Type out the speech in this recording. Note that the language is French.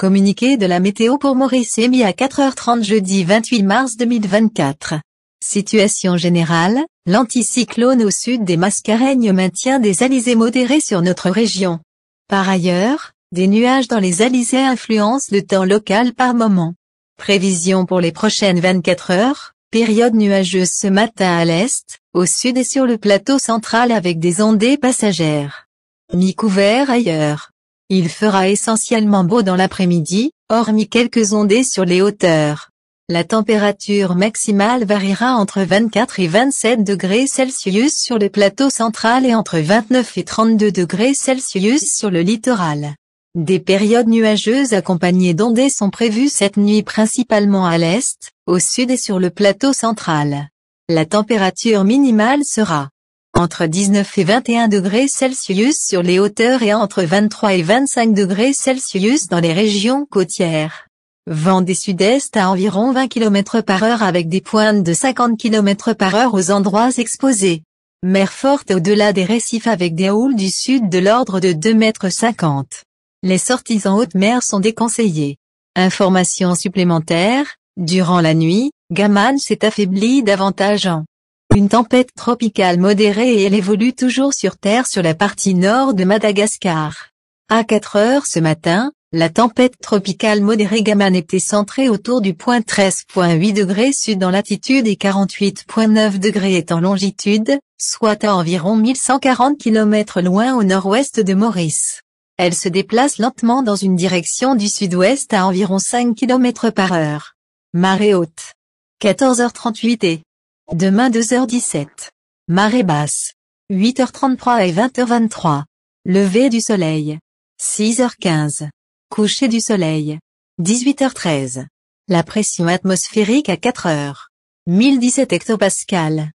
Communiqué de la météo pour Maurice émis à 4h30 jeudi 28 mars 2024. Situation générale, l'anticyclone au sud des Mascareignes maintient des alizés modérés sur notre région. Par ailleurs, des nuages dans les alizés influencent le temps local par moment. Prévision pour les prochaines 24 heures, période nuageuse ce matin à l'est, au sud et sur le plateau central avec des ondées passagères. Mi-couvert ailleurs. Il fera essentiellement beau dans l'après-midi, hormis quelques ondées sur les hauteurs. La température maximale variera entre 24 et 27 degrés Celsius sur le plateau central et entre 29 et 32 degrés Celsius sur le littoral. Des périodes nuageuses accompagnées d'ondées sont prévues cette nuit principalement à l'est, au sud et sur le plateau central. La température minimale sera entre 19 et 21 degrés Celsius sur les hauteurs et entre 23 et 25 degrés Celsius dans les régions côtières. Vent des sud-est à environ 20 km par heure avec des pointes de 50 km par heure aux endroits exposés. Mer forte au-delà des récifs avec des houles du sud de l'ordre de 2,50 m. Les sorties en haute mer sont déconseillées. Information supplémentaire, durant la nuit, Gaman s'est affaibli davantage en une tempête tropicale modérée et elle évolue toujours sur Terre sur la partie nord de Madagascar. À 4 heures ce matin, la tempête tropicale modérée Gaman était centrée autour du point 13.8 degrés sud en latitude et 48.9 degrés est en longitude, soit à environ 1140 km loin au nord-ouest de Maurice. Elle se déplace lentement dans une direction du sud-ouest à environ 5 km par heure. Marée haute. 14h38 et Demain 2h17. Marée basse. 8h33 et 20h23. Lever du soleil. 6h15. Coucher du soleil. 18h13. La pression atmosphérique à 4 h 1017 hectopascal.